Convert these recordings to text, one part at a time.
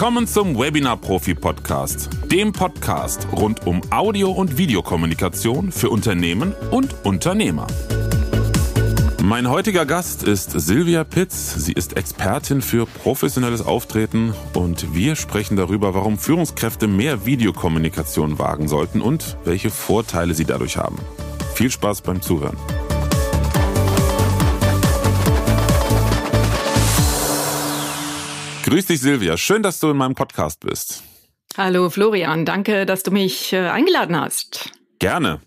Willkommen zum Webinar Profi Podcast, dem Podcast rund um Audio- und Videokommunikation für Unternehmen und Unternehmer. Mein heutiger Gast ist Silvia Pitz. Sie ist Expertin für professionelles Auftreten und wir sprechen darüber, warum Führungskräfte mehr Videokommunikation wagen sollten und welche Vorteile sie dadurch haben. Viel Spaß beim Zuhören. Grüß dich, Silvia. Schön, dass du in meinem Podcast bist. Hallo, Florian. Danke, dass du mich äh, eingeladen hast. Gerne.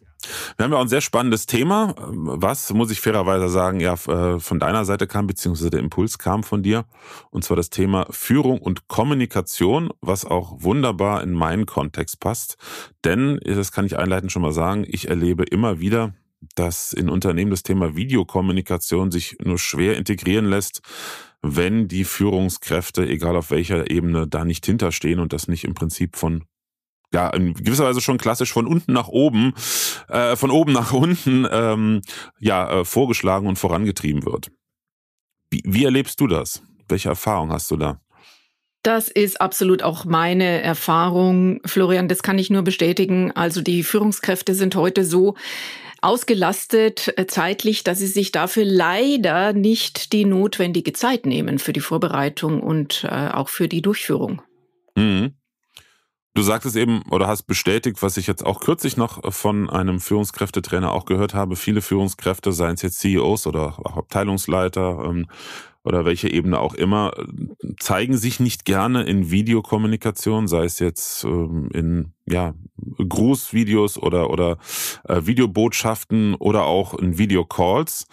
Wir haben ja auch ein sehr spannendes Thema, was, muss ich fairerweise sagen, ja äh, von deiner Seite kam, beziehungsweise der Impuls kam von dir. Und zwar das Thema Führung und Kommunikation, was auch wunderbar in meinen Kontext passt. Denn, das kann ich einleitend schon mal sagen, ich erlebe immer wieder, dass in Unternehmen das Thema Videokommunikation sich nur schwer integrieren lässt wenn die Führungskräfte, egal auf welcher Ebene, da nicht hinterstehen und das nicht im Prinzip von ja, in gewisser Weise schon klassisch von unten nach oben, äh, von oben nach unten, ähm, ja, äh, vorgeschlagen und vorangetrieben wird. Wie, wie erlebst du das? Welche Erfahrung hast du da? Das ist absolut auch meine Erfahrung, Florian. Das kann ich nur bestätigen. Also die Führungskräfte sind heute so ausgelastet äh, zeitlich, dass sie sich dafür leider nicht die notwendige Zeit nehmen für die Vorbereitung und äh, auch für die Durchführung. Mhm. Du sagtest eben oder hast bestätigt, was ich jetzt auch kürzlich noch von einem Führungskräftetrainer auch gehört habe. Viele Führungskräfte, seien es jetzt CEOs oder auch Abteilungsleiter, ähm, oder welche Ebene auch immer, zeigen sich nicht gerne in Videokommunikation, sei es jetzt ähm, in ja, Grußvideos oder, oder äh, Videobotschaften oder auch in Videocalls,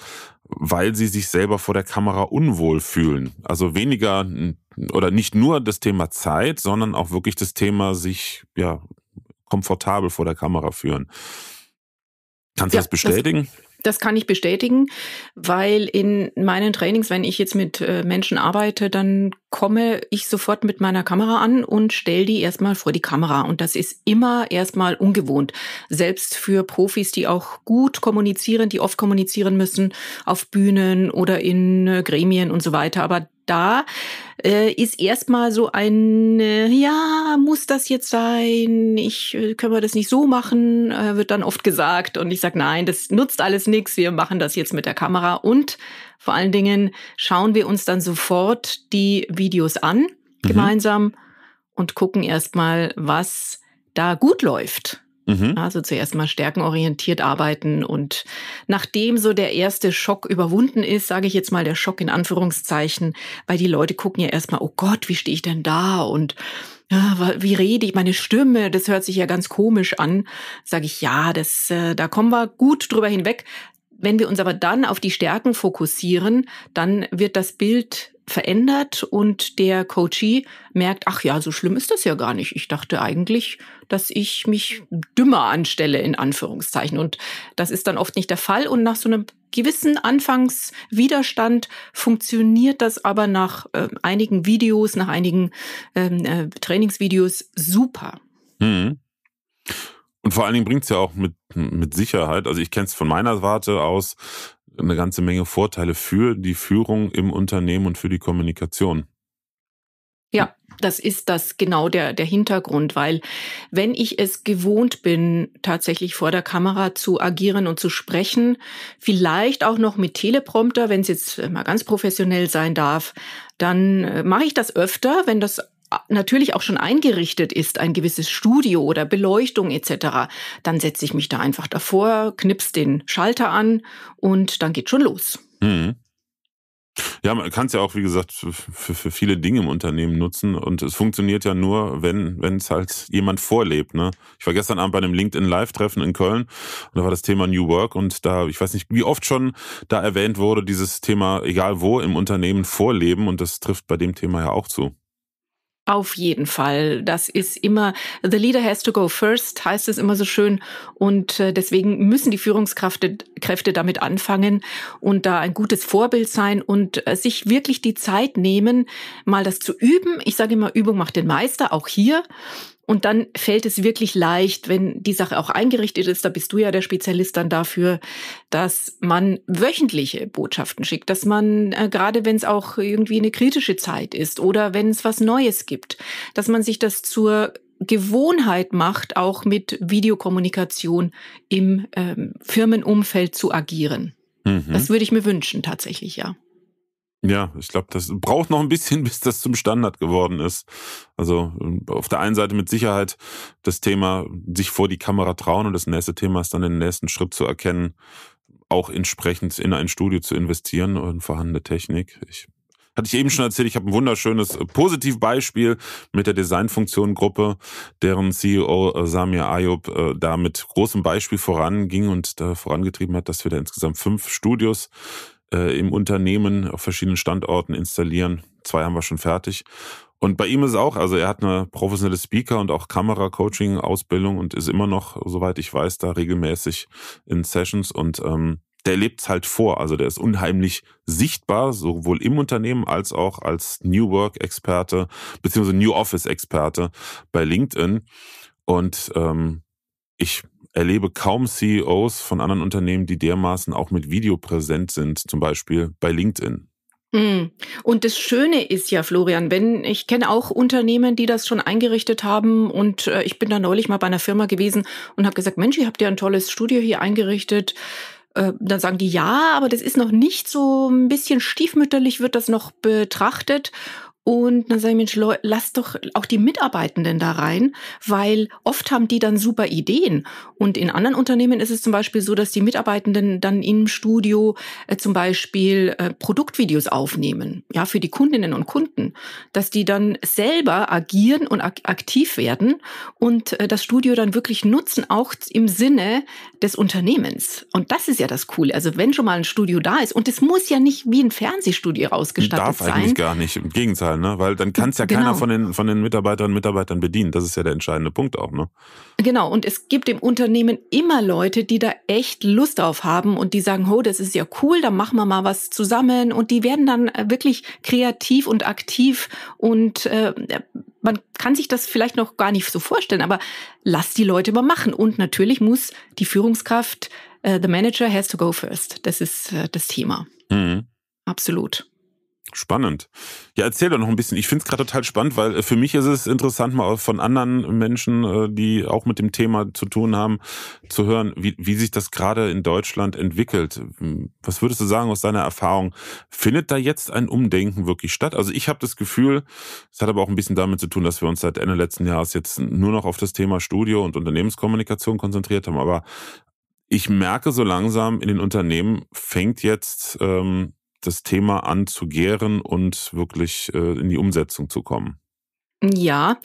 weil sie sich selber vor der Kamera unwohl fühlen. Also weniger oder nicht nur das Thema Zeit, sondern auch wirklich das Thema sich ja komfortabel vor der Kamera führen. Kannst du ja, das bestätigen? Das das kann ich bestätigen, weil in meinen Trainings, wenn ich jetzt mit äh, Menschen arbeite, dann komme ich sofort mit meiner Kamera an und stelle die erstmal vor die Kamera. Und das ist immer erstmal ungewohnt. Selbst für Profis, die auch gut kommunizieren, die oft kommunizieren müssen, auf Bühnen oder in äh, Gremien und so weiter. Aber da äh, ist erstmal so ein, äh, ja, muss das jetzt sein? Ich äh, können wir das nicht so machen, äh, wird dann oft gesagt. Und ich sage, nein, das nutzt alles nichts, wir machen das jetzt mit der Kamera. Und vor allen Dingen schauen wir uns dann sofort die Videos an, mhm. gemeinsam, und gucken erstmal, was da gut läuft. Mhm. Also zuerst mal stärkenorientiert arbeiten und nachdem so der erste Schock überwunden ist, sage ich jetzt mal der Schock in Anführungszeichen, weil die Leute gucken ja erstmal, oh Gott, wie stehe ich denn da und wie rede ich, meine Stimme, das hört sich ja ganz komisch an, sage ich, ja, das, äh, da kommen wir gut drüber hinweg. Wenn wir uns aber dann auf die Stärken fokussieren, dann wird das Bild verändert und der Coachie merkt, ach ja, so schlimm ist das ja gar nicht. Ich dachte eigentlich, dass ich mich dümmer anstelle, in Anführungszeichen. Und das ist dann oft nicht der Fall. Und nach so einem gewissen Anfangswiderstand funktioniert das aber nach äh, einigen Videos, nach einigen ähm, äh, Trainingsvideos super. Mhm. Und vor allen Dingen bringt es ja auch mit, mit Sicherheit, also ich kenne es von meiner Warte aus, eine ganze Menge Vorteile für die Führung im Unternehmen und für die Kommunikation. Ja, das ist das genau der, der Hintergrund, weil wenn ich es gewohnt bin, tatsächlich vor der Kamera zu agieren und zu sprechen, vielleicht auch noch mit Teleprompter, wenn es jetzt äh, mal ganz professionell sein darf, dann äh, mache ich das öfter, wenn das natürlich auch schon eingerichtet ist, ein gewisses Studio oder Beleuchtung etc., dann setze ich mich da einfach davor, knips den Schalter an und dann geht schon los. Mhm. Ja, man kann es ja auch, wie gesagt, für, für viele Dinge im Unternehmen nutzen. Und es funktioniert ja nur, wenn es halt jemand vorlebt. Ne? Ich war gestern Abend bei einem LinkedIn-Live-Treffen in Köln und da war das Thema New Work und da, ich weiß nicht, wie oft schon da erwähnt wurde, dieses Thema, egal wo im Unternehmen, vorleben. Und das trifft bei dem Thema ja auch zu. Auf jeden Fall. Das ist immer, the leader has to go first, heißt es immer so schön. Und äh, deswegen müssen die Führungskräfte damit anfangen und da ein gutes Vorbild sein und äh, sich wirklich die Zeit nehmen, mal das zu üben. Ich sage immer, Übung macht den Meister, auch hier. Und dann fällt es wirklich leicht, wenn die Sache auch eingerichtet ist, da bist du ja der Spezialist dann dafür, dass man wöchentliche Botschaften schickt, dass man, äh, gerade wenn es auch irgendwie eine kritische Zeit ist oder wenn es was Neues gibt, dass man sich das zur Gewohnheit macht, auch mit Videokommunikation im ähm, Firmenumfeld zu agieren. Mhm. Das würde ich mir wünschen, tatsächlich, ja. Ja, ich glaube, das braucht noch ein bisschen, bis das zum Standard geworden ist. Also ähm, auf der einen Seite mit Sicherheit das Thema, sich vor die Kamera trauen und das nächste Thema ist dann den nächsten Schritt zu erkennen, auch entsprechend in ein Studio zu investieren und vorhandene Technik. Ich hatte ich eben schon erzählt, ich habe ein wunderschönes äh, Positivbeispiel mit der Designfunktion-Gruppe, deren CEO äh, Samir Ayub äh, da mit großem Beispiel voranging und da vorangetrieben hat, dass wir da insgesamt fünf Studios äh, im Unternehmen auf verschiedenen Standorten installieren. Zwei haben wir schon fertig. Und bei ihm ist auch, also er hat eine professionelle Speaker und auch Kamera-Coaching-Ausbildung und ist immer noch, soweit ich weiß, da regelmäßig in Sessions und ähm, der lebt halt vor. Also der ist unheimlich sichtbar, sowohl im Unternehmen als auch als New Work-Experte beziehungsweise New Office-Experte bei LinkedIn. Und ähm, ich erlebe kaum CEOs von anderen Unternehmen, die dermaßen auch mit Video präsent sind, zum Beispiel bei LinkedIn. Mm. Und das Schöne ist ja, Florian, wenn ich kenne auch Unternehmen, die das schon eingerichtet haben und äh, ich bin da neulich mal bei einer Firma gewesen und habe gesagt, Mensch, ihr habt ja ein tolles Studio hier eingerichtet. Äh, dann sagen die ja, aber das ist noch nicht so ein bisschen stiefmütterlich wird das noch betrachtet. Und dann sage ich, Mensch, lass doch auch die Mitarbeitenden da rein, weil oft haben die dann super Ideen. Und in anderen Unternehmen ist es zum Beispiel so, dass die Mitarbeitenden dann im Studio äh, zum Beispiel äh, Produktvideos aufnehmen, ja, für die Kundinnen und Kunden, dass die dann selber agieren und ak aktiv werden und äh, das Studio dann wirklich nutzen, auch im Sinne des Unternehmens. Und das ist ja das Coole. Also wenn schon mal ein Studio da ist, und es muss ja nicht wie ein Fernsehstudio ausgestattet sein. Darf eigentlich gar nicht, im Gegenteil ne? Weil dann kann es ja genau. keiner von den, von den Mitarbeiterinnen und Mitarbeitern bedienen. Das ist ja der entscheidende Punkt auch, ne? Genau, und es gibt im Unternehmen immer Leute, die da echt Lust drauf haben und die sagen, oh, das ist ja cool, dann machen wir mal was zusammen. Und die werden dann äh, wirklich kreativ und aktiv und äh, man kann sich das vielleicht noch gar nicht so vorstellen, aber lass die Leute mal machen. Und natürlich muss die Führungskraft, äh, the manager has to go first. Das ist äh, das Thema. Mhm. Absolut. Spannend. Ja, erzähl doch noch ein bisschen. Ich finde es gerade total spannend, weil äh, für mich ist es interessant, mal von anderen Menschen, äh, die auch mit dem Thema zu tun haben, zu hören, wie, wie sich das gerade in Deutschland entwickelt. Hm, was würdest du sagen aus deiner Erfahrung? Findet da jetzt ein Umdenken wirklich statt? Also ich habe das Gefühl, es hat aber auch ein bisschen damit zu tun, dass wir uns seit Ende letzten Jahres jetzt nur noch auf das Thema Studio und Unternehmenskommunikation konzentriert haben. Aber ich merke so langsam, in den Unternehmen fängt jetzt... Ähm, das Thema anzugären und wirklich äh, in die Umsetzung zu kommen? Ja,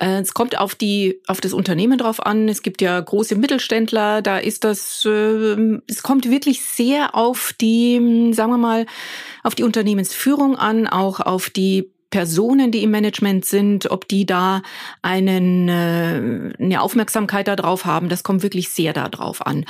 äh, es kommt auf die auf das Unternehmen drauf an. Es gibt ja große Mittelständler, da ist das ähm, es kommt wirklich sehr auf die hm, sagen wir mal auf die Unternehmensführung an, auch auf die Personen, die im Management sind, ob die da einen, äh, eine Aufmerksamkeit darauf haben, das kommt wirklich sehr darauf an.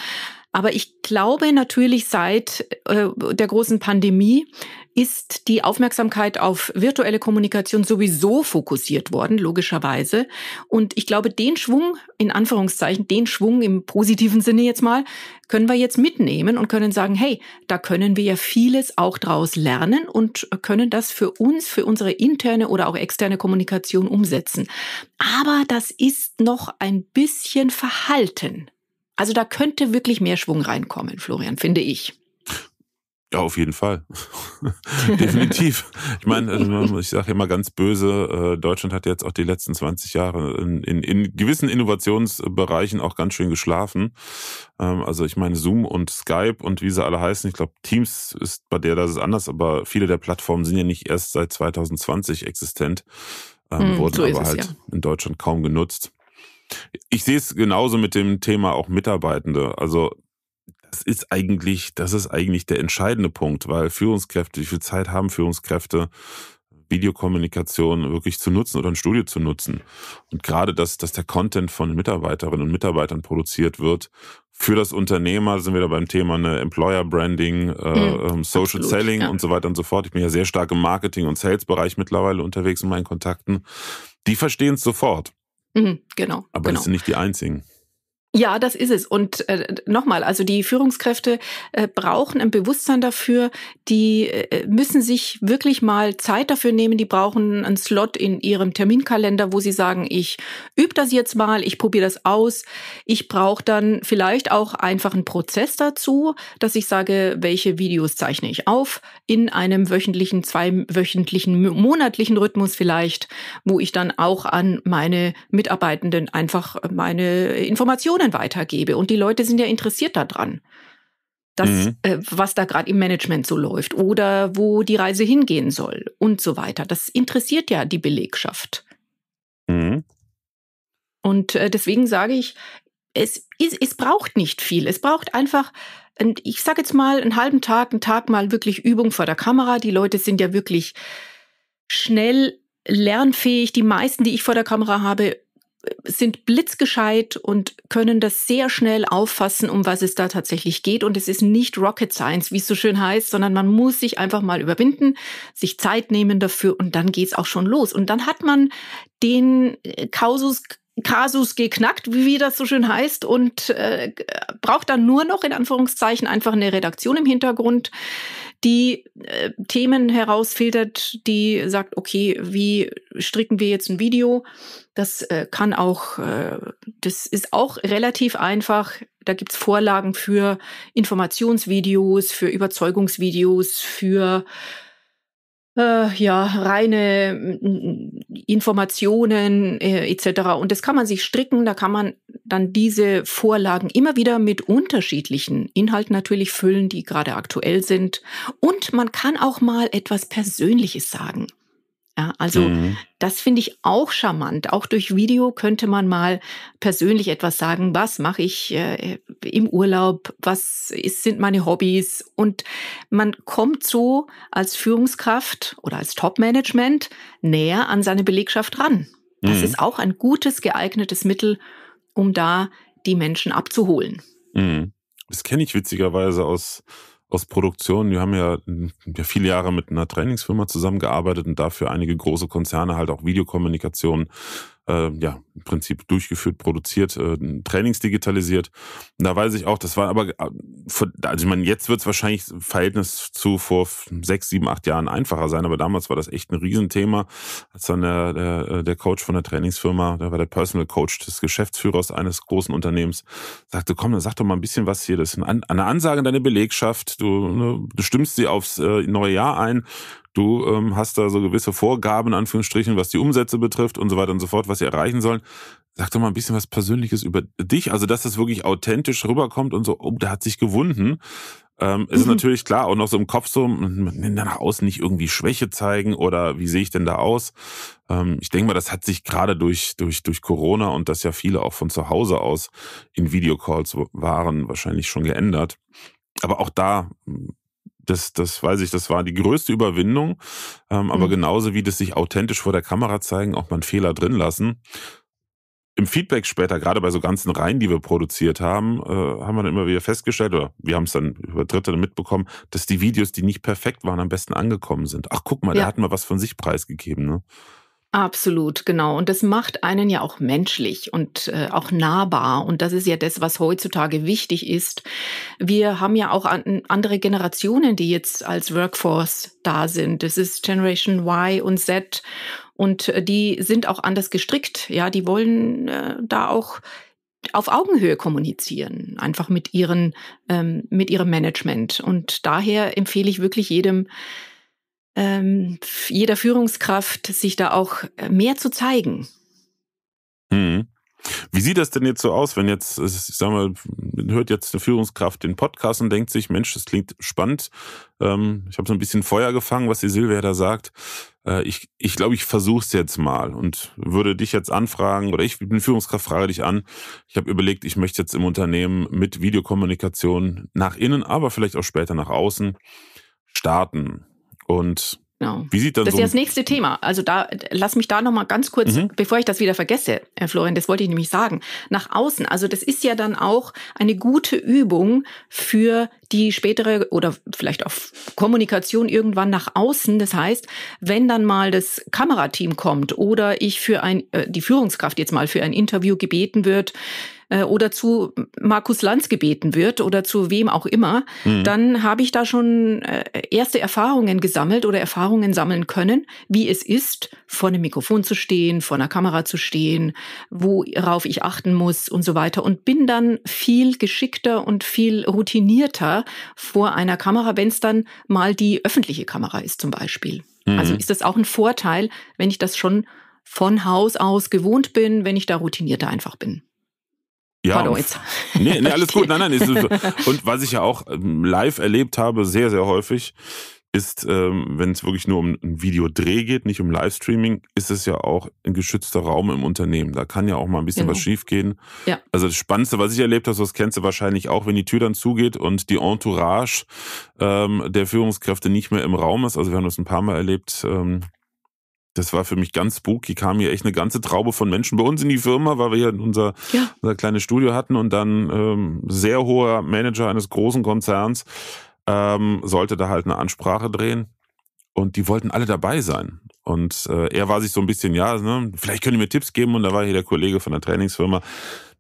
Aber ich glaube natürlich, seit äh, der großen Pandemie ist die Aufmerksamkeit auf virtuelle Kommunikation sowieso fokussiert worden, logischerweise. Und ich glaube, den Schwung, in Anführungszeichen, den Schwung im positiven Sinne jetzt mal, können wir jetzt mitnehmen und können sagen, hey, da können wir ja vieles auch draus lernen und können das für uns, für unsere interne oder auch externe Kommunikation umsetzen. Aber das ist noch ein bisschen verhalten also da könnte wirklich mehr Schwung reinkommen, Florian, finde ich. Ja, auf jeden Fall. Definitiv. Ich meine, also ich sage immer ganz böse, äh, Deutschland hat jetzt auch die letzten 20 Jahre in, in, in gewissen Innovationsbereichen auch ganz schön geschlafen. Ähm, also ich meine, Zoom und Skype und wie sie alle heißen, ich glaube, Teams ist bei der das ist anders, aber viele der Plattformen sind ja nicht erst seit 2020 existent, ähm, hm, wurden so aber halt ja. in Deutschland kaum genutzt. Ich sehe es genauso mit dem Thema auch Mitarbeitende. Also das ist eigentlich, das ist eigentlich der entscheidende Punkt, weil Führungskräfte, wie viel Zeit haben Führungskräfte, Videokommunikation wirklich zu nutzen oder ein Studio zu nutzen. Und gerade, dass, dass der Content von Mitarbeiterinnen und Mitarbeitern produziert wird, für das Unternehmer sind wir da beim Thema eine Employer Branding, äh, hm, ähm, Social absolut, Selling ja. und so weiter und so fort. Ich bin ja sehr stark im Marketing- und Sales-Bereich mittlerweile unterwegs in meinen Kontakten. Die verstehen es sofort. Mhm, genau. Aber genau. das sind nicht die einzigen. Ja, das ist es. Und äh, nochmal, also die Führungskräfte äh, brauchen ein Bewusstsein dafür, die äh, müssen sich wirklich mal Zeit dafür nehmen, die brauchen einen Slot in ihrem Terminkalender, wo sie sagen, ich übe das jetzt mal, ich probiere das aus. Ich brauche dann vielleicht auch einfach einen Prozess dazu, dass ich sage, welche Videos zeichne ich auf in einem wöchentlichen, zweiwöchentlichen, monatlichen Rhythmus vielleicht, wo ich dann auch an meine Mitarbeitenden einfach meine Informationen Unternehmen weitergebe. Und die Leute sind ja interessiert daran, dass, mhm. äh, was da gerade im Management so läuft oder wo die Reise hingehen soll und so weiter. Das interessiert ja die Belegschaft. Mhm. Und äh, deswegen sage ich, es, es, es braucht nicht viel. Es braucht einfach, ich sage jetzt mal, einen halben Tag, einen Tag mal wirklich Übung vor der Kamera. Die Leute sind ja wirklich schnell lernfähig. Die meisten, die ich vor der Kamera habe, sind blitzgescheit und können das sehr schnell auffassen, um was es da tatsächlich geht. Und es ist nicht Rocket Science, wie es so schön heißt, sondern man muss sich einfach mal überwinden, sich Zeit nehmen dafür und dann geht's auch schon los. Und dann hat man den äh, Kausus Kasus geknackt, wie das so schön heißt, und äh, braucht dann nur noch in Anführungszeichen einfach eine Redaktion im Hintergrund, die äh, Themen herausfiltert, die sagt, okay, wie stricken wir jetzt ein Video? Das äh, kann auch, äh, das ist auch relativ einfach. Da gibt's Vorlagen für Informationsvideos, für Überzeugungsvideos, für äh, ja, reine mm, mm, Informationen äh, etc. Und das kann man sich stricken, da kann man dann diese Vorlagen immer wieder mit unterschiedlichen Inhalten natürlich füllen, die gerade aktuell sind. Und man kann auch mal etwas Persönliches sagen. Ja, also mhm. das finde ich auch charmant. Auch durch Video könnte man mal persönlich etwas sagen, was mache ich äh, im Urlaub, was ist, sind meine Hobbys. Und man kommt so als Führungskraft oder als Top-Management näher an seine Belegschaft ran. Das mhm. ist auch ein gutes, geeignetes Mittel, um da die Menschen abzuholen. Mhm. Das kenne ich witzigerweise aus aus Produktion. wir haben ja, ja viele Jahre mit einer Trainingsfirma zusammengearbeitet und dafür einige große Konzerne halt auch Videokommunikation äh, ja, im Prinzip durchgeführt, produziert, äh, Trainings digitalisiert. Und da weiß ich auch, das war aber, äh, also ich meine, jetzt wird es wahrscheinlich im Verhältnis zu vor sechs, sieben, acht Jahren einfacher sein, aber damals war das echt ein Riesenthema, als dann der, der, äh, der Coach von der Trainingsfirma, da war der Personal Coach des Geschäftsführers eines großen Unternehmens, sagte, komm, dann sag doch mal ein bisschen was hier, das ist eine Ansage an deine Belegschaft, du, ne, du stimmst sie aufs äh, neue Jahr ein, Du ähm, hast da so gewisse Vorgaben, in Anführungsstrichen, was die Umsätze betrifft und so weiter und so fort, was sie erreichen sollen. Sag doch mal ein bisschen was Persönliches über dich, also dass das wirklich authentisch rüberkommt und so, oh, der hat sich gewunden. Ähm, mhm. ist natürlich klar, auch noch so im Kopf so, man da nach außen nicht irgendwie Schwäche zeigen oder wie sehe ich denn da aus? Ähm, ich denke mal, das hat sich gerade durch, durch, durch Corona und dass ja viele auch von zu Hause aus in Videocalls waren, wahrscheinlich schon geändert. Aber auch da das, das weiß ich, das war die größte Überwindung. Ähm, aber mhm. genauso wie das sich authentisch vor der Kamera zeigen, auch mal einen Fehler drin lassen. Im Feedback später, gerade bei so ganzen Reihen, die wir produziert haben, äh, haben wir dann immer wieder festgestellt, oder wir haben es dann über Dritte mitbekommen, dass die Videos, die nicht perfekt waren, am besten angekommen sind. Ach, guck mal, ja. da hatten wir was von sich preisgegeben. Ne? Absolut, genau. Und das macht einen ja auch menschlich und äh, auch nahbar. Und das ist ja das, was heutzutage wichtig ist. Wir haben ja auch an, andere Generationen, die jetzt als Workforce da sind. Das ist Generation Y und Z. Und äh, die sind auch anders gestrickt. Ja, die wollen äh, da auch auf Augenhöhe kommunizieren, einfach mit ihren, ähm, mit ihrem Management. Und daher empfehle ich wirklich jedem, ähm, jeder Führungskraft, sich da auch äh, mehr zu zeigen. Mhm. Wie sieht das denn jetzt so aus, wenn jetzt, ich sag mal, hört jetzt eine Führungskraft den Podcast und denkt sich, Mensch, das klingt spannend. Ähm, ich habe so ein bisschen Feuer gefangen, was die Silvia da sagt. Äh, ich ich glaube, ich versuche es jetzt mal und würde dich jetzt anfragen oder ich bin Führungskraft, frage dich an. Ich habe überlegt, ich möchte jetzt im Unternehmen mit Videokommunikation nach innen, aber vielleicht auch später nach außen starten. Und Genau. Wie sieht dann das so ist ja das nächste Thema. Also da lass mich da noch mal ganz kurz, mhm. bevor ich das wieder vergesse, Herr äh, Florian, das wollte ich nämlich sagen. Nach außen, also das ist ja dann auch eine gute Übung für die spätere oder vielleicht auch Kommunikation irgendwann nach außen. Das heißt, wenn dann mal das Kamerateam kommt oder ich für ein äh, die Führungskraft jetzt mal für ein Interview gebeten wird, äh, oder zu Markus Lanz gebeten wird oder zu wem auch immer, mhm. dann habe ich da schon äh, erste Erfahrungen gesammelt oder Erfahrungen sammeln können, wie es ist, vor einem Mikrofon zu stehen, vor einer Kamera zu stehen, worauf ich achten muss und so weiter und bin dann viel geschickter und viel routinierter vor einer Kamera, wenn es dann mal die öffentliche Kamera ist zum Beispiel. Mhm. Also ist das auch ein Vorteil, wenn ich das schon von Haus aus gewohnt bin, wenn ich da routinierter einfach bin. Ja, Nee, nee, alles gut. Nein, nein. So. Und was ich ja auch ähm, live erlebt habe, sehr, sehr häufig, ist, ähm, wenn es wirklich nur um ein Videodreh geht, nicht um Livestreaming, ist es ja auch ein geschützter Raum im Unternehmen. Da kann ja auch mal ein bisschen genau. was schiefgehen. Ja. Also das Spannendste, was ich erlebt habe, das kennst du wahrscheinlich auch, wenn die Tür dann zugeht und die Entourage ähm, der Führungskräfte nicht mehr im Raum ist. Also wir haben das ein paar Mal erlebt, ähm, das war für mich ganz spooky. Kam hier echt eine ganze Traube von Menschen bei uns in die Firma, weil wir hier unser, ja. unser kleines Studio hatten und dann ähm, sehr hoher Manager eines großen Konzerns ähm, sollte da halt eine Ansprache drehen. Und die wollten alle dabei sein. Und äh, er war sich so ein bisschen, ja, ne, vielleicht können die mir Tipps geben. Und da war hier der Kollege von der Trainingsfirma,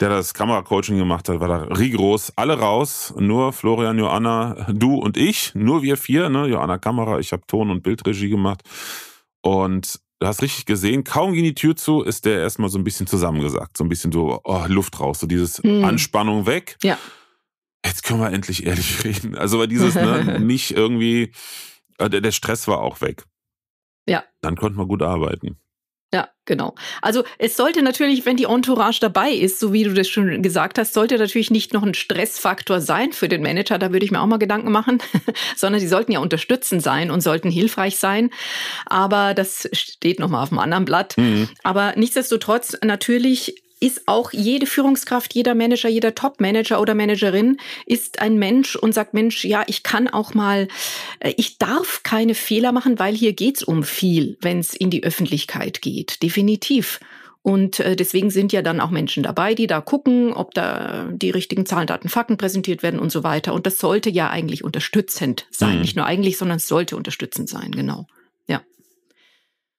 der das Kameracoaching gemacht hat, war da rigoros. Alle raus, nur Florian, Joanna, du und ich, nur wir vier, ne? Joanna Kamera, ich habe Ton- und Bildregie gemacht. Und du hast richtig gesehen, kaum ging die Tür zu, ist der erstmal so ein bisschen zusammengesagt. So ein bisschen so oh, Luft raus, so dieses mhm. Anspannung weg. Ja. Jetzt können wir endlich ehrlich reden. Also, weil dieses ne, nicht irgendwie, äh, der Stress war auch weg. Ja. Dann konnten wir gut arbeiten. Ja, genau. Also es sollte natürlich, wenn die Entourage dabei ist, so wie du das schon gesagt hast, sollte natürlich nicht noch ein Stressfaktor sein für den Manager, da würde ich mir auch mal Gedanken machen, sondern sie sollten ja unterstützend sein und sollten hilfreich sein. Aber das steht nochmal auf einem anderen Blatt. Mhm. Aber nichtsdestotrotz natürlich ist auch jede Führungskraft, jeder Manager, jeder Top-Manager oder Managerin ist ein Mensch und sagt, Mensch, ja, ich kann auch mal, äh, ich darf keine Fehler machen, weil hier geht's um viel, wenn es in die Öffentlichkeit geht. Definitiv. Und äh, deswegen sind ja dann auch Menschen dabei, die da gucken, ob da die richtigen Zahlen, Daten, Fakten präsentiert werden und so weiter. Und das sollte ja eigentlich unterstützend sein. Mhm. Nicht nur eigentlich, sondern es sollte unterstützend sein, genau. Ja.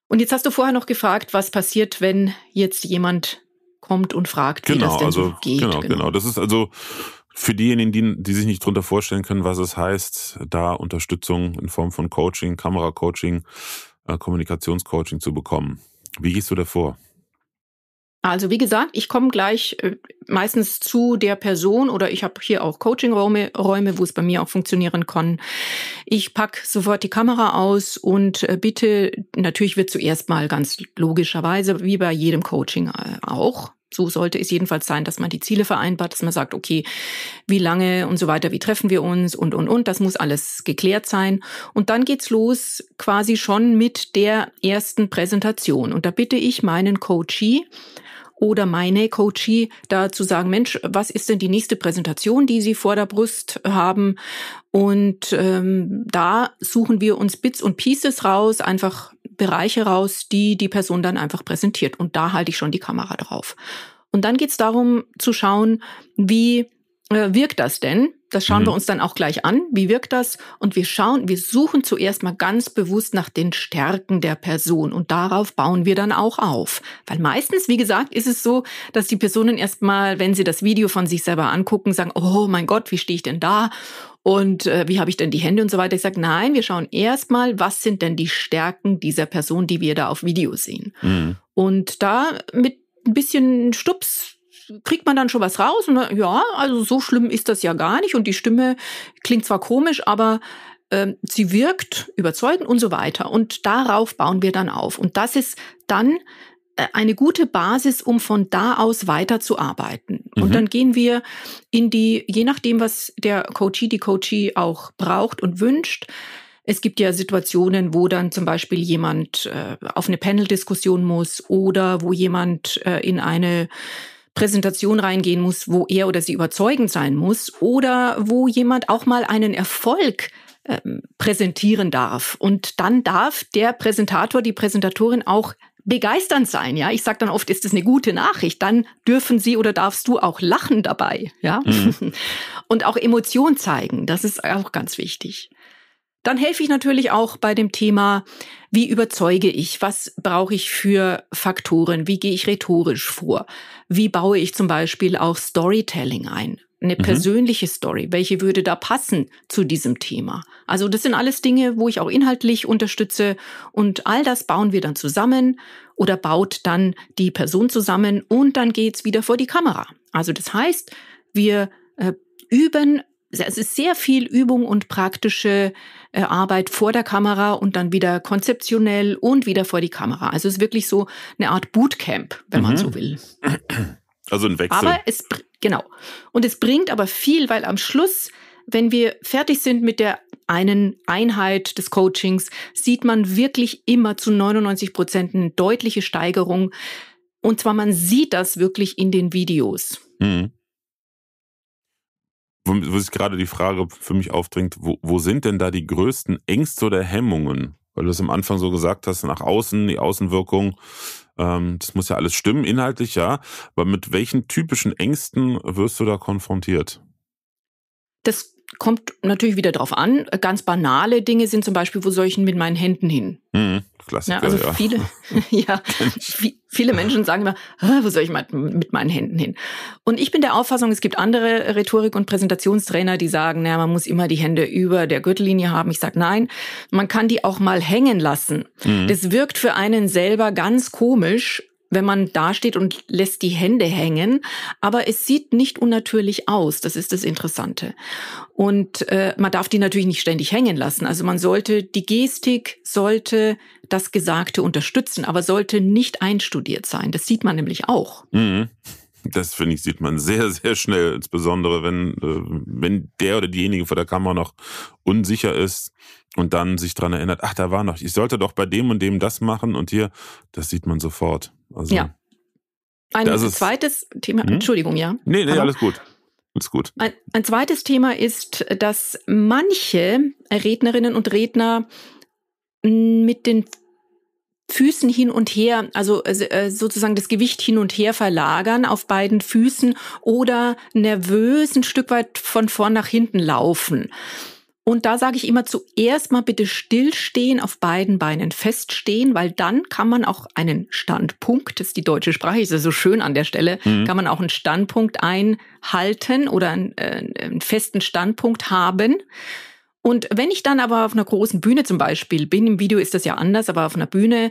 Und jetzt hast du vorher noch gefragt, was passiert, wenn jetzt jemand kommt und fragt, genau, wie das denn also, so geht. Genau, genau, genau. Das ist also für diejenigen, die, die sich nicht drunter vorstellen können, was es heißt, da Unterstützung in Form von Coaching, Kameracoaching, äh, Kommunikationscoaching zu bekommen. Wie gehst du davor? Also wie gesagt, ich komme gleich äh, meistens zu der Person oder ich habe hier auch Coaching-Räume, Räume, wo es bei mir auch funktionieren kann. Ich packe sofort die Kamera aus und äh, bitte, natürlich wird zuerst mal ganz logischerweise, wie bei jedem Coaching auch, so sollte es jedenfalls sein, dass man die Ziele vereinbart, dass man sagt, okay, wie lange und so weiter, wie treffen wir uns und, und, und. Das muss alles geklärt sein. Und dann geht's los quasi schon mit der ersten Präsentation. Und da bitte ich meinen Coachie, oder meine Coachie da zu sagen, Mensch, was ist denn die nächste Präsentation, die Sie vor der Brust haben? Und ähm, da suchen wir uns Bits und Pieces raus, einfach Bereiche raus, die die Person dann einfach präsentiert. Und da halte ich schon die Kamera drauf. Und dann geht's darum zu schauen, wie äh, wirkt das denn? Das schauen mhm. wir uns dann auch gleich an. Wie wirkt das? Und wir schauen, wir suchen zuerst mal ganz bewusst nach den Stärken der Person und darauf bauen wir dann auch auf. Weil meistens, wie gesagt, ist es so, dass die Personen erst mal, wenn sie das Video von sich selber angucken, sagen, oh mein Gott, wie stehe ich denn da? Und äh, wie habe ich denn die Hände und so weiter? Ich sage, nein, wir schauen erst mal, was sind denn die Stärken dieser Person, die wir da auf Video sehen? Mhm. Und da mit ein bisschen Stups kriegt man dann schon was raus und dann, äh, ja, also so schlimm ist das ja gar nicht und die Stimme klingt zwar komisch, aber äh, sie wirkt überzeugend und so weiter. Und darauf bauen wir dann auf. Und das ist dann äh, eine gute Basis, um von da aus weiterzuarbeiten. Mhm. Und dann gehen wir in die, je nachdem, was der Coachie, die Coachie auch braucht und wünscht, es gibt ja Situationen, wo dann zum Beispiel jemand äh, auf eine Panel-Diskussion muss oder wo jemand äh, in eine Präsentation reingehen muss, wo er oder sie überzeugend sein muss oder wo jemand auch mal einen Erfolg ähm, präsentieren darf. Und dann darf der Präsentator, die Präsentatorin auch begeisternd sein, ja. Ich sage dann oft, ist das eine gute Nachricht? Dann dürfen sie oder darfst du auch lachen dabei, ja. Mhm. Und auch Emotion zeigen, das ist auch ganz wichtig. Dann helfe ich natürlich auch bei dem Thema, wie überzeuge ich? Was brauche ich für Faktoren? Wie gehe ich rhetorisch vor? Wie baue ich zum Beispiel auch Storytelling ein? Eine mhm. persönliche Story, welche würde da passen zu diesem Thema? Also das sind alles Dinge, wo ich auch inhaltlich unterstütze und all das bauen wir dann zusammen oder baut dann die Person zusammen und dann geht's wieder vor die Kamera. Also das heißt, wir äh, üben es ist sehr viel Übung und praktische äh, Arbeit vor der Kamera und dann wieder konzeptionell und wieder vor die Kamera. Also es ist wirklich so eine Art Bootcamp, wenn mhm. man so will. Also ein Wechsel. Aber es genau. Und es bringt aber viel, weil am Schluss, wenn wir fertig sind mit der einen Einheit des Coachings, sieht man wirklich immer zu 99 Prozent eine deutliche Steigerung. Und zwar man sieht das wirklich in den Videos. Mhm wo sich gerade die Frage für mich aufdringt, wo, wo sind denn da die größten Ängste oder Hemmungen? Weil du es am Anfang so gesagt hast, nach außen, die Außenwirkung, ähm, das muss ja alles stimmen, inhaltlich ja. Aber mit welchen typischen Ängsten wirst du da konfrontiert? Das kommt natürlich wieder drauf an. Ganz banale Dinge sind zum Beispiel, wo soll ich denn mit meinen Händen hin? Mhm, Klassiker, ja, also ja. viele, ja, viele Menschen sagen immer, wo soll ich mit meinen Händen hin? Und ich bin der Auffassung, es gibt andere Rhetorik- und Präsentationstrainer, die sagen, naja, man muss immer die Hände über der Gürtellinie haben. Ich sage, nein, man kann die auch mal hängen lassen. Mhm. Das wirkt für einen selber ganz komisch, wenn man dasteht und lässt die Hände hängen, aber es sieht nicht unnatürlich aus. Das ist das Interessante. Und äh, man darf die natürlich nicht ständig hängen lassen. Also man sollte, die Gestik sollte das Gesagte unterstützen, aber sollte nicht einstudiert sein. Das sieht man nämlich auch. Mhm. Das finde ich, sieht man sehr, sehr schnell, insbesondere wenn, äh, wenn der oder diejenige vor der Kamera noch unsicher ist, und dann sich dran erinnert, ach, da war noch, ich sollte doch bei dem und dem das machen und hier, das sieht man sofort. Also, ja. Ein zweites ist, Thema, hm? Entschuldigung, ja. Nee, nee, Hallo. alles gut. Alles gut. Ein, ein zweites Thema ist, dass manche Rednerinnen und Redner mit den Füßen hin und her, also, also äh, sozusagen das Gewicht hin und her verlagern auf beiden Füßen oder nervös ein Stück weit von vorn nach hinten laufen. Und da sage ich immer zuerst mal bitte stillstehen, auf beiden Beinen feststehen, weil dann kann man auch einen Standpunkt, das ist die deutsche Sprache, ist ja so schön an der Stelle, mhm. kann man auch einen Standpunkt einhalten oder einen, äh, einen festen Standpunkt haben. Und wenn ich dann aber auf einer großen Bühne zum Beispiel bin, im Video ist das ja anders, aber auf einer Bühne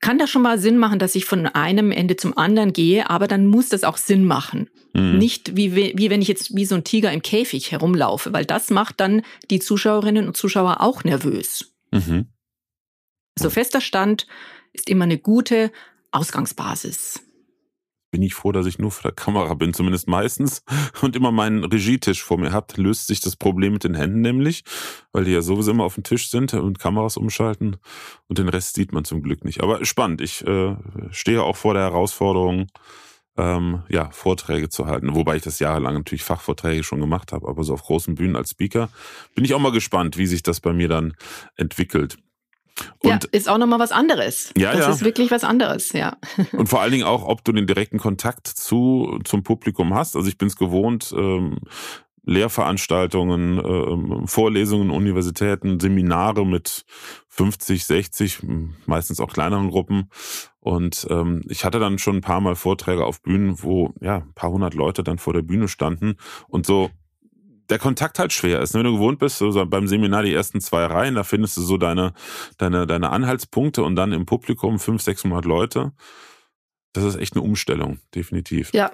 kann das schon mal Sinn machen, dass ich von einem Ende zum anderen gehe, aber dann muss das auch Sinn machen. Mhm. Nicht wie, wie wenn ich jetzt wie so ein Tiger im Käfig herumlaufe, weil das macht dann die Zuschauerinnen und Zuschauer auch nervös. Mhm. Also fester Stand ist immer eine gute Ausgangsbasis bin ich froh, dass ich nur vor der Kamera bin, zumindest meistens, und immer meinen Regietisch vor mir habt, löst sich das Problem mit den Händen nämlich, weil die ja sowieso immer auf dem Tisch sind und Kameras umschalten und den Rest sieht man zum Glück nicht. Aber spannend, ich äh, stehe auch vor der Herausforderung, ähm, ja, Vorträge zu halten, wobei ich das jahrelang natürlich Fachvorträge schon gemacht habe, aber so auf großen Bühnen als Speaker bin ich auch mal gespannt, wie sich das bei mir dann entwickelt. Und ja, ist auch nochmal was anderes. Ja, das ja. ist wirklich was anderes, ja. Und vor allen Dingen auch, ob du den direkten Kontakt zu, zum Publikum hast. Also ich bin es gewohnt, ähm, Lehrveranstaltungen, ähm, Vorlesungen, Universitäten, Seminare mit 50, 60, meistens auch kleineren Gruppen. Und ähm, ich hatte dann schon ein paar Mal Vorträge auf Bühnen, wo ja ein paar hundert Leute dann vor der Bühne standen und so der Kontakt halt schwer ist. Ne? Wenn du gewohnt bist, so beim Seminar die ersten zwei Reihen, da findest du so deine, deine, deine Anhaltspunkte und dann im Publikum 500, 600 Leute. Das ist echt eine Umstellung, definitiv. Ja,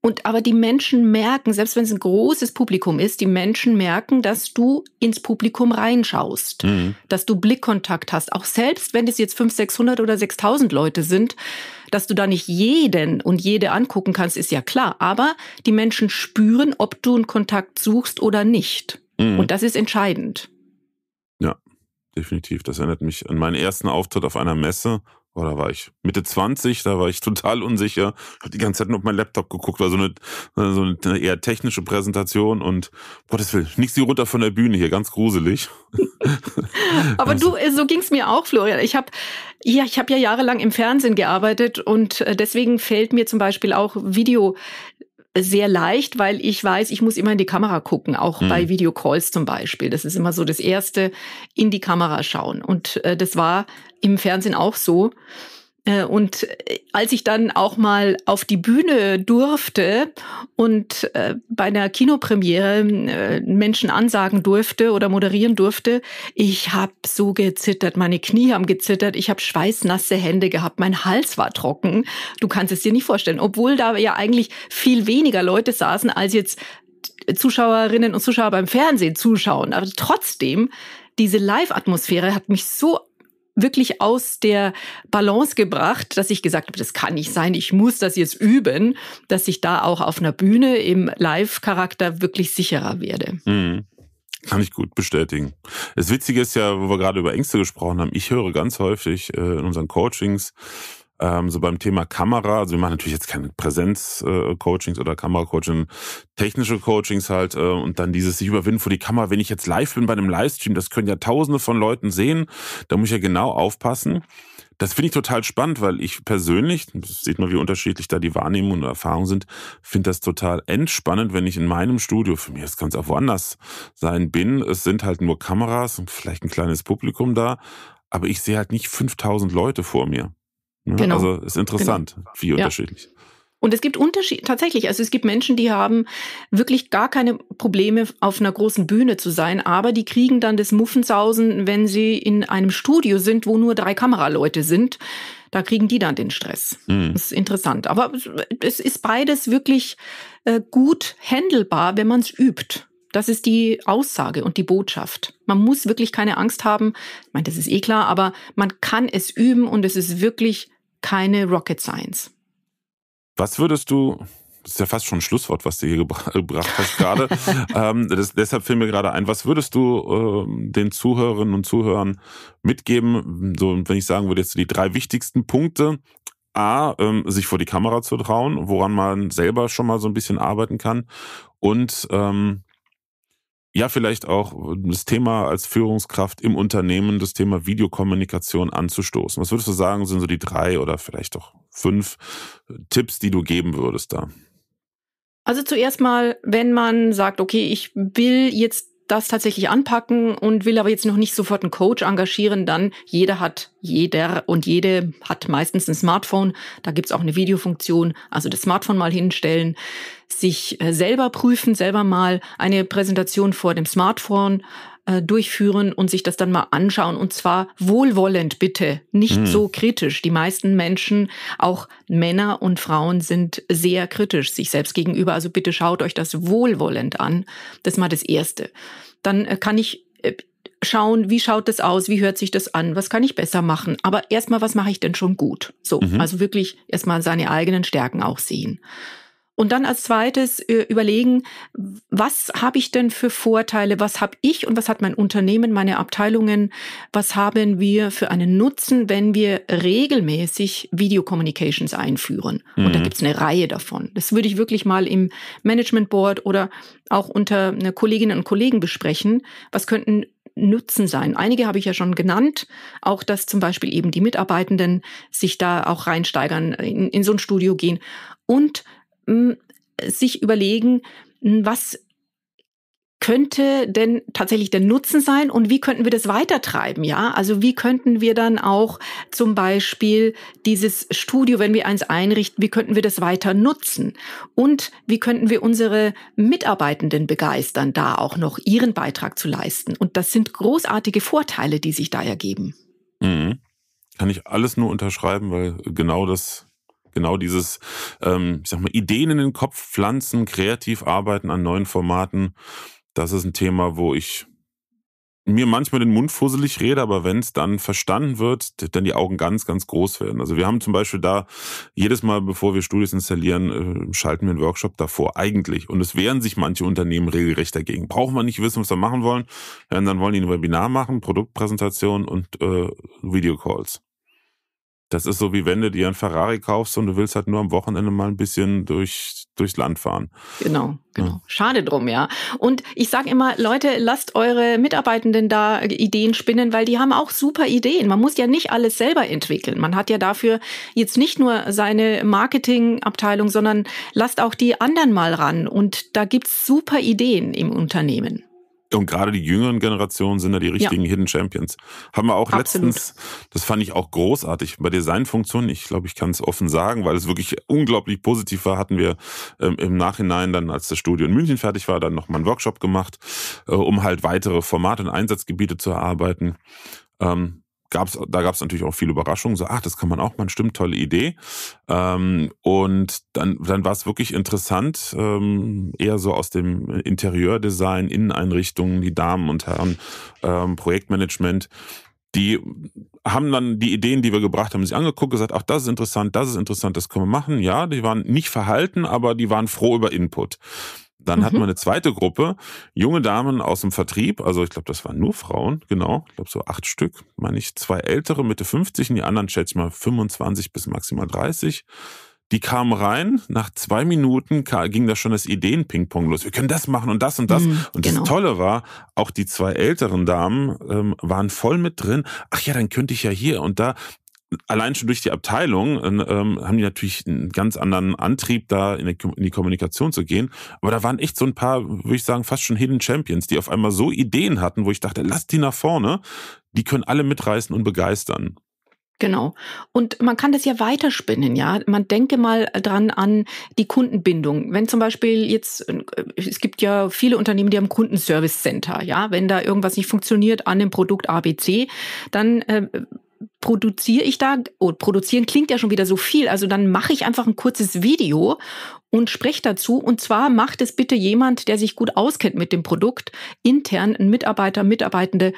und aber die Menschen merken, selbst wenn es ein großes Publikum ist, die Menschen merken, dass du ins Publikum reinschaust, mhm. dass du Blickkontakt hast. Auch selbst wenn es jetzt 500, 600 oder 6000 Leute sind, dass du da nicht jeden und jede angucken kannst, ist ja klar. Aber die Menschen spüren, ob du einen Kontakt suchst oder nicht. Mhm. Und das ist entscheidend. Ja, definitiv. Das erinnert mich an meinen ersten Auftritt auf einer Messe oder war ich Mitte 20, da war ich total unsicher. Hab die ganze Zeit nur auf meinen Laptop geguckt, war so eine, so eine eher technische Präsentation und Gottes Willen, nichts hier runter von der Bühne hier, ganz gruselig. Aber du, äh, so ging's mir auch, Florian. Ich habe ja, ich habe ja jahrelang im Fernsehen gearbeitet und äh, deswegen fällt mir zum Beispiel auch Video sehr leicht, weil ich weiß, ich muss immer in die Kamera gucken, auch mhm. bei Videocalls zum Beispiel. Das ist immer so das Erste, in die Kamera schauen. Und äh, das war im Fernsehen auch so. Äh, und äh, als ich dann auch mal auf die Bühne durfte und äh, bei einer Kinopremiere Menschen ansagen durfte oder moderieren durfte, ich habe so gezittert, meine Knie haben gezittert, ich habe schweißnasse Hände gehabt, mein Hals war trocken. Du kannst es dir nicht vorstellen, obwohl da ja eigentlich viel weniger Leute saßen, als jetzt Zuschauerinnen und Zuschauer beim Fernsehen zuschauen. Aber trotzdem, diese Live-Atmosphäre hat mich so wirklich aus der Balance gebracht, dass ich gesagt habe, das kann nicht sein, ich muss das jetzt üben, dass ich da auch auf einer Bühne im Live-Charakter wirklich sicherer werde. Mhm. Kann ich gut bestätigen. Das Witzige ist ja, wo wir gerade über Ängste gesprochen haben, ich höre ganz häufig äh, in unseren Coachings, ähm, so beim Thema Kamera, also wir machen natürlich jetzt keine Präsenz-Coachings äh, oder Kamera-Coaching, technische Coachings halt äh, und dann dieses sich überwinden vor die Kamera. Wenn ich jetzt live bin bei einem Livestream, das können ja tausende von Leuten sehen, da muss ich ja genau aufpassen. Das finde ich total spannend, weil ich persönlich, das sieht man, wie unterschiedlich da die Wahrnehmung und Erfahrung sind, finde das total entspannend, wenn ich in meinem Studio, für mich kann es auch woanders sein, bin. Es sind halt nur Kameras und vielleicht ein kleines Publikum da, aber ich sehe halt nicht 5000 Leute vor mir. Ne? Genau. Also ist genau. interessant, genau. wie unterschiedlich. Ja. Und es gibt Unterschiede, tatsächlich, also es gibt Menschen, die haben wirklich gar keine Probleme auf einer großen Bühne zu sein, aber die kriegen dann das Muffensausen, wenn sie in einem Studio sind, wo nur drei Kameraleute sind. Da kriegen die dann den Stress. Mhm. Das ist interessant. Aber es ist beides wirklich äh, gut handelbar, wenn man es übt. Das ist die Aussage und die Botschaft. Man muss wirklich keine Angst haben. Ich meine, das ist eh klar, aber man kann es üben und es ist wirklich keine Rocket Science. Was würdest du, das ist ja fast schon ein Schlusswort, was du hier gebracht hast gerade, ähm, das, deshalb fiel mir gerade ein, was würdest du äh, den Zuhörerinnen und Zuhörern mitgeben, so wenn ich sagen würde, jetzt die drei wichtigsten Punkte, A, ähm, sich vor die Kamera zu trauen, woran man selber schon mal so ein bisschen arbeiten kann und ähm, ja, vielleicht auch äh, das Thema als Führungskraft im Unternehmen, das Thema Videokommunikation anzustoßen. Was würdest du sagen, sind so die drei oder vielleicht auch fünf äh, Tipps, die du geben würdest da? Also zuerst mal, wenn man sagt, okay, ich will jetzt das tatsächlich anpacken und will aber jetzt noch nicht sofort einen Coach engagieren, dann jeder hat, jeder und jede hat meistens ein Smartphone. Da gibt's auch eine Videofunktion, also das Smartphone mal hinstellen, sich äh, selber prüfen, selber mal eine Präsentation vor dem Smartphone äh, durchführen und sich das dann mal anschauen. Und zwar wohlwollend bitte, nicht mhm. so kritisch. Die meisten Menschen, auch Männer und Frauen, sind sehr kritisch sich selbst gegenüber. Also bitte schaut euch das wohlwollend an. Das ist mal das Erste. Dann äh, kann ich äh, schauen, wie schaut das aus, wie hört sich das an, was kann ich besser machen. Aber erstmal, was mache ich denn schon gut? So, mhm. also wirklich erstmal seine eigenen Stärken auch sehen. Und dann als zweites äh, überlegen, was habe ich denn für Vorteile, was habe ich und was hat mein Unternehmen, meine Abteilungen, was haben wir für einen Nutzen, wenn wir regelmäßig Videocommunications einführen. Mhm. Und da mhm. gibt es eine Reihe davon. Das würde ich wirklich mal im Management Board oder auch unter Kolleginnen und Kollegen besprechen. Was könnten Nutzen sein. Einige habe ich ja schon genannt, auch dass zum Beispiel eben die Mitarbeitenden sich da auch reinsteigern, in, in so ein Studio gehen. Und sich überlegen, was könnte denn tatsächlich der Nutzen sein und wie könnten wir das weitertreiben, ja? Also wie könnten wir dann auch zum Beispiel dieses Studio, wenn wir eins einrichten, wie könnten wir das weiter nutzen? Und wie könnten wir unsere Mitarbeitenden begeistern, da auch noch ihren Beitrag zu leisten? Und das sind großartige Vorteile, die sich da ergeben. Mhm. Kann ich alles nur unterschreiben, weil genau das genau dieses, ähm, ich sag mal, Ideen in den Kopf pflanzen, kreativ arbeiten an neuen Formaten. Das ist ein Thema, wo ich mir manchmal den Mund fusselig rede, aber wenn es dann verstanden wird, dann die Augen ganz, ganz groß werden. Also wir haben zum Beispiel da jedes Mal, bevor wir Studios installieren, äh, schalten wir einen Workshop davor eigentlich. Und es wehren sich manche Unternehmen regelrecht dagegen. Brauchen wir nicht wissen, was wir machen wollen. dann wollen die ein Webinar machen, Produktpräsentation und äh, Videocalls. Das ist so, wie wenn du dir einen Ferrari kaufst und du willst halt nur am Wochenende mal ein bisschen durch, durchs Land fahren. Genau, genau. Ja. Schade drum, ja. Und ich sage immer, Leute, lasst eure Mitarbeitenden da Ideen spinnen, weil die haben auch super Ideen. Man muss ja nicht alles selber entwickeln. Man hat ja dafür jetzt nicht nur seine Marketingabteilung, sondern lasst auch die anderen mal ran. Und da gibt's super Ideen im Unternehmen. Und gerade die jüngeren Generationen sind da die richtigen ja. Hidden Champions. Haben wir auch Absolut. letztens, das fand ich auch großartig, bei Designfunktionen, ich glaube, ich kann es offen sagen, weil es wirklich unglaublich positiv war, hatten wir ähm, im Nachhinein dann, als das Studio in München fertig war, dann nochmal einen Workshop gemacht, äh, um halt weitere Formate und Einsatzgebiete zu erarbeiten. Ähm, gab's, da gab es natürlich auch viele Überraschungen. So, ach, das kann man auch machen, stimmt, tolle Idee. Ähm, und dann, dann war es wirklich interessant, ähm, eher so aus dem Interieurdesign, Inneneinrichtungen, die Damen und Herren, ähm, Projektmanagement. Die haben dann die Ideen, die wir gebracht haben, sich angeguckt, gesagt, ach, das ist interessant, das ist interessant, das können wir machen. Ja, die waren nicht verhalten, aber die waren froh über Input. Dann mhm. hatten wir mhm. eine zweite Gruppe, junge Damen aus dem Vertrieb, also ich glaube, das waren nur Frauen, genau, ich glaube so acht Stück, meine ich, zwei ältere, Mitte 50, und die anderen schätze ich mal 25 bis maximal 30. Die kamen rein, nach zwei Minuten ging da schon das Ideen-Ping-Pong los. Wir können das machen und das und das. Mhm, und das genau. Tolle war, auch die zwei älteren Damen ähm, waren voll mit drin. Ach ja, dann könnte ich ja hier und da allein schon durch die Abteilung äh, ähm, haben die natürlich einen ganz anderen Antrieb, da in die, in die Kommunikation zu gehen. Aber da waren echt so ein paar, würde ich sagen, fast schon Hidden Champions, die auf einmal so Ideen hatten, wo ich dachte, lasst die nach vorne, die können alle mitreißen und begeistern. Genau. Und man kann das ja weiterspinnen, ja. Man denke mal dran an die Kundenbindung. Wenn zum Beispiel jetzt, äh, es gibt ja viele Unternehmen, die haben Kundenservice Center, ja. Wenn da irgendwas nicht funktioniert an dem Produkt ABC, dann äh, produziere ich da? Oh, produzieren klingt ja schon wieder so viel. Also dann mache ich einfach ein kurzes Video und spreche dazu. Und zwar macht es bitte jemand, der sich gut auskennt mit dem Produkt, intern, ein Mitarbeiter, Mitarbeitende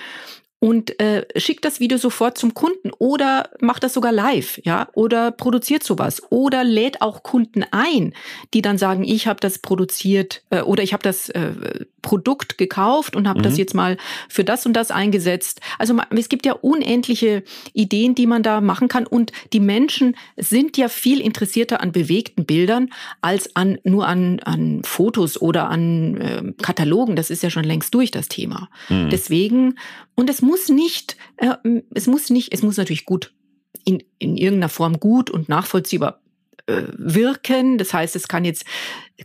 und äh, schickt das Video sofort zum Kunden oder macht das sogar live, ja, oder produziert sowas oder lädt auch Kunden ein, die dann sagen, ich habe das produziert äh, oder ich habe das äh, Produkt gekauft und habe mhm. das jetzt mal für das und das eingesetzt. Also es gibt ja unendliche Ideen, die man da machen kann und die Menschen sind ja viel interessierter an bewegten Bildern als an nur an, an Fotos oder an äh, Katalogen. Das ist ja schon längst durch das Thema. Mhm. Deswegen und es muss nicht, äh, es muss nicht, es muss natürlich gut in, in irgendeiner Form gut und nachvollziehbar äh, wirken. Das heißt, es kann jetzt,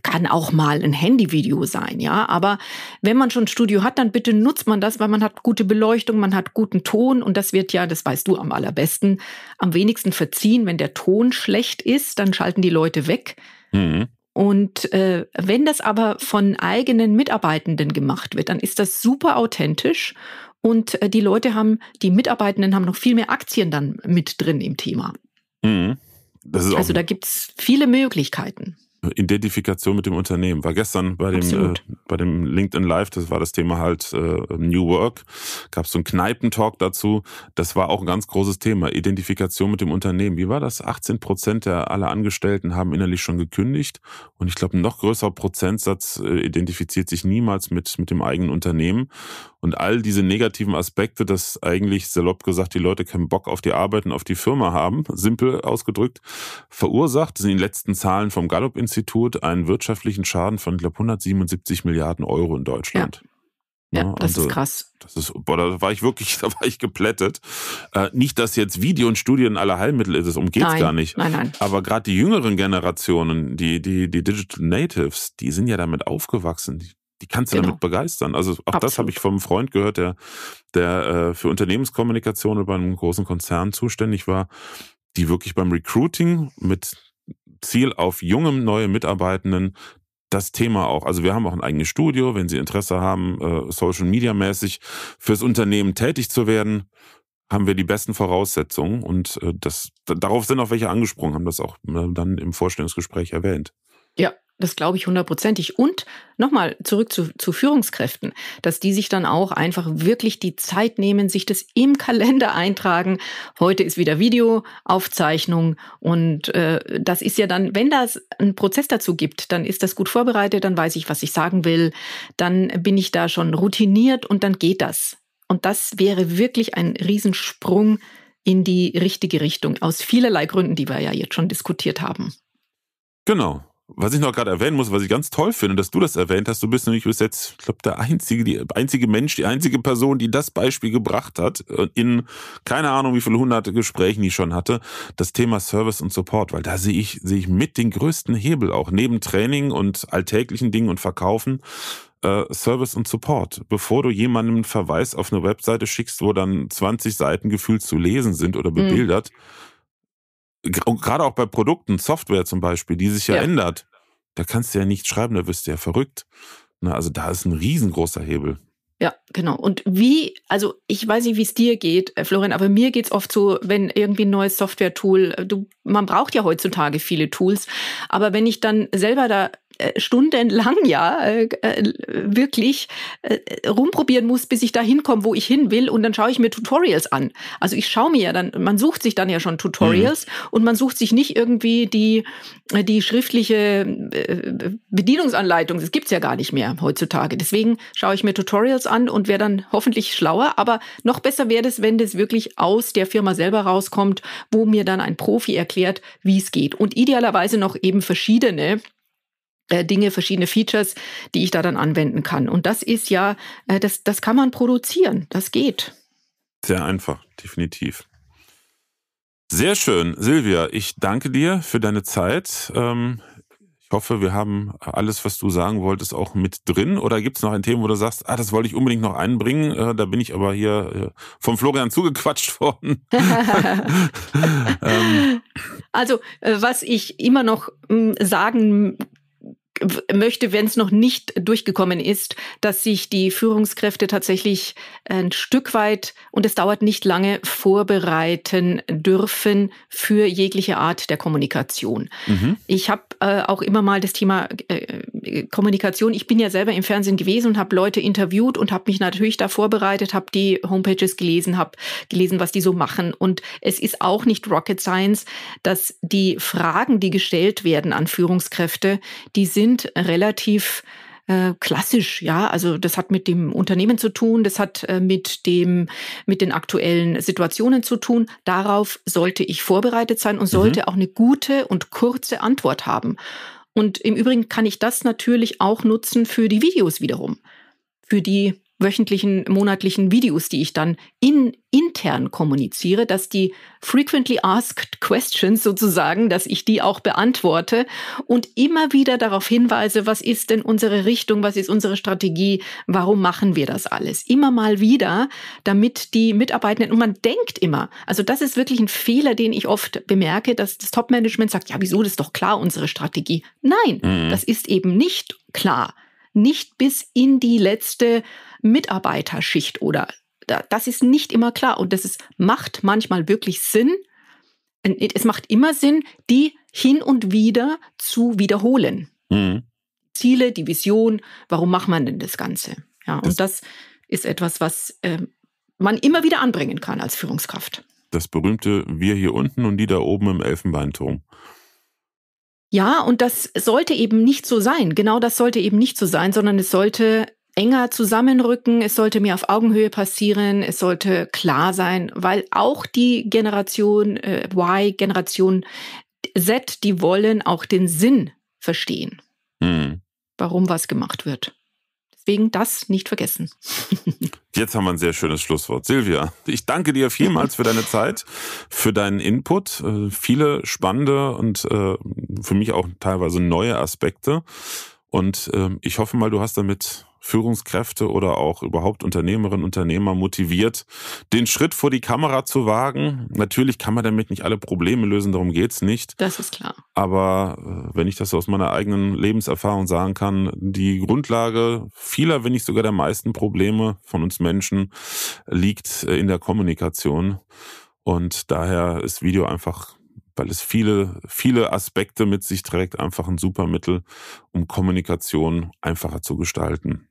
kann auch mal ein Handyvideo sein, ja. Aber wenn man schon ein Studio hat, dann bitte nutzt man das, weil man hat gute Beleuchtung, man hat guten Ton und das wird ja, das weißt du am allerbesten, am wenigsten verziehen. Wenn der Ton schlecht ist, dann schalten die Leute weg. Mhm. Und äh, wenn das aber von eigenen Mitarbeitenden gemacht wird, dann ist das super authentisch und äh, die Leute haben, die Mitarbeitenden haben noch viel mehr Aktien dann mit drin im Thema. Mhm also da gibt es viele Möglichkeiten. Identifikation mit dem Unternehmen. War gestern bei dem, äh, bei dem LinkedIn Live, das war das Thema halt äh, New Work, gab es so einen Kneipentalk dazu. Das war auch ein ganz großes Thema, Identifikation mit dem Unternehmen. Wie war das? 18 Prozent der aller Angestellten haben innerlich schon gekündigt und ich glaube, ein noch größerer Prozentsatz äh, identifiziert sich niemals mit, mit dem eigenen Unternehmen. Und all diese negativen Aspekte, dass eigentlich salopp gesagt die Leute keinen Bock auf die Arbeit und auf die Firma haben, simpel ausgedrückt, verursacht sind in den letzten Zahlen vom Gallup-Institut einen wirtschaftlichen Schaden von, ich glaube, 177 Milliarden Euro in Deutschland. Ja. Ja, das also, ist krass. Das ist, boah, da war ich wirklich, da war ich geplättet. Äh, nicht, dass jetzt Video und Studien alle Heilmittel ist, um geht's nein, gar nicht. Nein, nein. Aber gerade die jüngeren Generationen, die, die, die Digital Natives, die sind ja damit aufgewachsen die kannst du genau. damit begeistern. Also auch Absolut. das habe ich vom Freund gehört, der, der äh, für Unternehmenskommunikation über einem großen Konzern zuständig war, die wirklich beim Recruiting mit Ziel auf jungem neue Mitarbeitenden das Thema auch. Also wir haben auch ein eigenes Studio, wenn Sie Interesse haben, äh, Social Media mäßig fürs Unternehmen tätig zu werden, haben wir die besten Voraussetzungen und äh, das darauf sind auch welche angesprungen, haben das auch äh, dann im Vorstellungsgespräch erwähnt. Ja, das glaube ich hundertprozentig. Und nochmal zurück zu, zu Führungskräften, dass die sich dann auch einfach wirklich die Zeit nehmen, sich das im Kalender eintragen. Heute ist wieder Videoaufzeichnung und äh, das ist ja dann, wenn das einen Prozess dazu gibt, dann ist das gut vorbereitet, dann weiß ich, was ich sagen will, dann bin ich da schon routiniert und dann geht das. Und das wäre wirklich ein Riesensprung in die richtige Richtung, aus vielerlei Gründen, die wir ja jetzt schon diskutiert haben. Genau, was ich noch gerade erwähnen muss, was ich ganz toll finde, dass du das erwähnt hast, du bist nämlich bis jetzt, ich glaube, der einzige, die einzige Mensch, die einzige Person, die das Beispiel gebracht hat, äh, in keine Ahnung, wie viele hunderte Gesprächen ich schon hatte, das Thema Service und Support, weil da sehe ich, sehe ich mit den größten Hebel auch, neben Training und alltäglichen Dingen und Verkaufen, äh, Service und Support. Bevor du jemandem einen Verweis auf eine Webseite schickst, wo dann 20 Seiten gefühlt zu lesen sind oder mhm. bebildert, mhm gerade auch bei Produkten, Software zum Beispiel, die sich ja, ja. ändert, da kannst du ja nichts schreiben, da wirst du ja verrückt. Na, also da ist ein riesengroßer Hebel. Ja, genau. Und wie, also ich weiß nicht, wie es dir geht, äh, Florian, aber mir geht es oft so, wenn irgendwie ein neues Software-Tool, äh, man braucht ja heutzutage viele Tools, aber wenn ich dann selber da äh, stundenlang ja äh, äh wirklich äh, rumprobieren muss, bis ich da hinkomme, wo ich hin will. Und dann schaue ich mir Tutorials an. Also ich schaue mir ja dann, man sucht sich dann ja schon Tutorials mhm. und man sucht sich nicht irgendwie die, äh, die schriftliche äh, Bedienungsanleitung. Das gibt's ja gar nicht mehr heutzutage. Deswegen schaue ich mir Tutorials an und wäre dann hoffentlich schlauer. Aber noch besser wäre es, wenn das wirklich aus der Firma selber rauskommt, wo mir dann ein Profi erklärt, wie es geht. Und idealerweise noch eben verschiedene äh, Dinge, verschiedene Features, die ich da dann anwenden kann. Und das ist ja, äh, das, das kann man produzieren, das geht. Sehr einfach, definitiv. Sehr schön, Silvia, ich danke dir für deine Zeit. Ähm, ich hoffe, wir haben alles, was du sagen wolltest, auch mit drin. Oder gibt es noch ein Thema, wo du sagst, ah, das wollte ich unbedingt noch einbringen? Äh, da bin ich aber hier vom Florian zugequatscht worden. Ähm. also, was ich immer noch hm, sagen möchte, wenn es noch nicht durchgekommen ist, dass sich die Führungskräfte tatsächlich ein Stück weit, und es dauert nicht lange, vorbereiten dürfen für jegliche Art der Kommunikation. Mhm. Ich habe äh, auch immer mal das Thema äh, äh, Kommunikation. Ich bin ja selber im Fernsehen gewesen und habe Leute interviewt und habe mich natürlich da vorbereitet, habe die Homepages gelesen, habe gelesen, was die so machen. Und es ist auch nicht Rocket Science, dass die Fragen, die gestellt werden an Führungskräfte, die sind relativ äh, klassisch, ja. Also das hat mit dem Unternehmen zu tun, das hat äh, mit dem, mit den aktuellen Situationen zu tun. Darauf sollte ich vorbereitet sein und sollte mhm. auch eine gute und kurze Antwort haben. Und im Übrigen kann ich das natürlich auch nutzen für die Videos wiederum, für die wöchentlichen, monatlichen Videos, die ich dann in, intern kommuniziere, dass die frequently asked questions sozusagen, dass ich die auch beantworte und immer wieder darauf hinweise, was ist denn unsere Richtung, was ist unsere Strategie, warum machen wir das alles? Immer mal wieder, damit die Mitarbeitenden, und man denkt immer, also das ist wirklich ein Fehler, den ich oft bemerke, dass das Top-Management sagt, ja, wieso, das ist doch klar unsere Strategie. Nein, mhm. das ist eben nicht klar nicht bis in die letzte Mitarbeiterschicht oder das ist nicht immer klar und das ist, macht manchmal wirklich Sinn. Es macht immer Sinn, die hin und wieder zu wiederholen. Mhm. Ziele, die Vision, warum macht man denn das Ganze? Ja, das und das ist etwas, was äh, man immer wieder anbringen kann als Führungskraft. Das berühmte Wir hier unten und die da oben im Elfenbeinturm. Ja, und das sollte eben nicht so sein. Genau das sollte eben nicht so sein, sondern es sollte enger zusammenrücken, es sollte mir auf Augenhöhe passieren, es sollte klar sein, weil auch die Generation äh, Y, Generation Z, die wollen auch den Sinn verstehen, mhm. warum was gemacht wird. Deswegen das nicht vergessen. Jetzt haben wir ein sehr schönes Schlusswort. Silvia, ich danke dir vielmals für deine Zeit, für deinen Input, äh, viele spannende und äh, für mich auch teilweise neue Aspekte. Und ähm, ich hoffe mal, du hast damit Führungskräfte oder auch überhaupt Unternehmerinnen und Unternehmer motiviert, den Schritt vor die Kamera zu wagen. Natürlich kann man damit nicht alle Probleme lösen, darum geht es nicht. Das ist klar. Aber äh, wenn ich das aus meiner eigenen Lebenserfahrung sagen kann, die Grundlage vieler, wenn nicht sogar der meisten Probleme von uns Menschen liegt äh, in der Kommunikation. Und daher ist Video einfach weil es viele, viele Aspekte mit sich trägt, einfach ein super Mittel, um Kommunikation einfacher zu gestalten.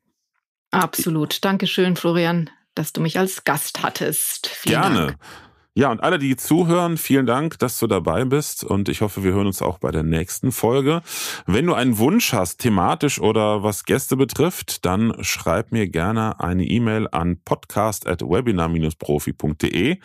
Absolut. Dankeschön, Florian, dass du mich als Gast hattest. Vielen Gerne. Dank. Ja, und alle, die zuhören, vielen Dank, dass du dabei bist und ich hoffe, wir hören uns auch bei der nächsten Folge. Wenn du einen Wunsch hast, thematisch oder was Gäste betrifft, dann schreib mir gerne eine E-Mail an podcast.webinar-profi.de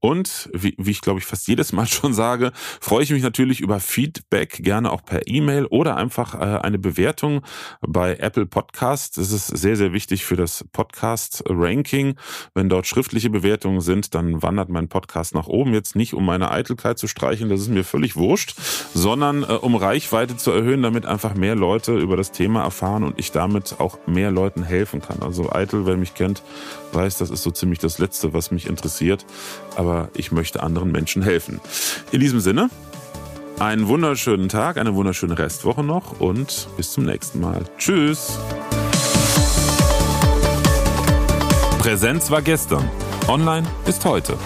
und wie, wie ich glaube ich fast jedes Mal schon sage, freue ich mich natürlich über Feedback, gerne auch per E-Mail oder einfach äh, eine Bewertung bei Apple Podcast. Das ist sehr, sehr wichtig für das Podcast-Ranking. Wenn dort schriftliche Bewertungen sind, dann wandert mein Podcast krass nach oben. Jetzt nicht, um meine Eitelkeit zu streicheln, das ist mir völlig wurscht, sondern äh, um Reichweite zu erhöhen, damit einfach mehr Leute über das Thema erfahren und ich damit auch mehr Leuten helfen kann. Also eitel, wer mich kennt, weiß, das ist so ziemlich das Letzte, was mich interessiert. Aber ich möchte anderen Menschen helfen. In diesem Sinne, einen wunderschönen Tag, eine wunderschöne Restwoche noch und bis zum nächsten Mal. Tschüss. Präsenz war gestern. Online ist heute.